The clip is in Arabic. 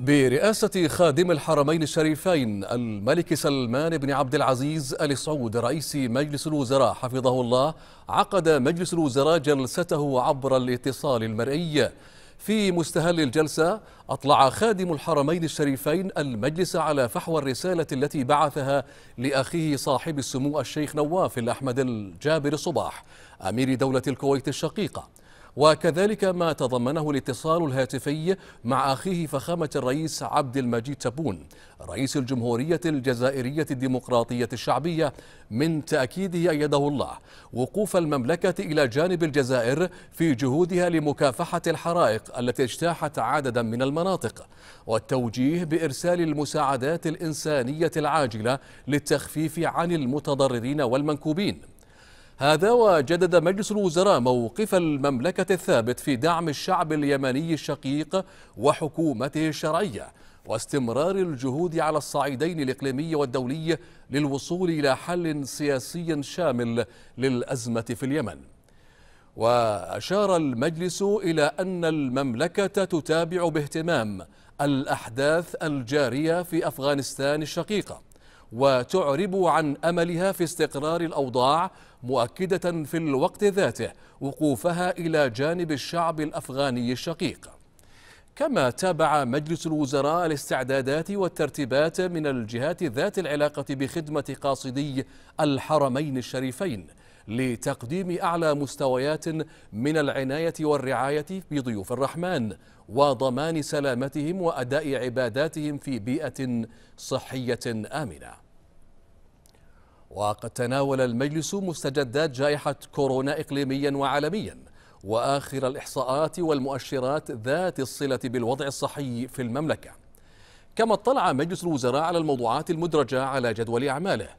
برئاسة خادم الحرمين الشريفين الملك سلمان بن عبد العزيز آل سعود رئيس مجلس الوزراء حفظه الله عقد مجلس الوزراء جلسته عبر الاتصال المرئي في مستهل الجلسة أطلع خادم الحرمين الشريفين المجلس على فحوى الرسالة التي بعثها لأخيه صاحب السمو الشيخ نواف الأحمد الجابر صباح أمير دولة الكويت الشقيقة وكذلك ما تضمنه الاتصال الهاتفي مع أخيه فخامة الرئيس عبد المجيد تبون رئيس الجمهورية الجزائرية الديمقراطية الشعبية من تأكيده أيده الله وقوف المملكة إلى جانب الجزائر في جهودها لمكافحة الحرائق التي اجتاحت عددا من المناطق والتوجيه بإرسال المساعدات الإنسانية العاجلة للتخفيف عن المتضررين والمنكوبين هذا وجدد مجلس الوزراء موقف المملكة الثابت في دعم الشعب اليمني الشقيق وحكومته الشرعية واستمرار الجهود على الصعيدين الإقليمي والدولي للوصول إلى حل سياسي شامل للأزمة في اليمن وأشار المجلس إلى أن المملكة تتابع باهتمام الأحداث الجارية في أفغانستان الشقيقة وتعرب عن املها في استقرار الاوضاع مؤكده في الوقت ذاته وقوفها الى جانب الشعب الافغاني الشقيق كما تابع مجلس الوزراء الاستعدادات والترتيبات من الجهات ذات العلاقه بخدمه قاصدي الحرمين الشريفين لتقديم أعلى مستويات من العناية والرعاية بضيوف الرحمن وضمان سلامتهم وأداء عباداتهم في بيئة صحية آمنة وقد تناول المجلس مستجدات جائحة كورونا إقليميا وعالميا وآخر الإحصاءات والمؤشرات ذات الصلة بالوضع الصحي في المملكة كما اطلع مجلس الوزراء على الموضوعات المدرجة على جدول أعماله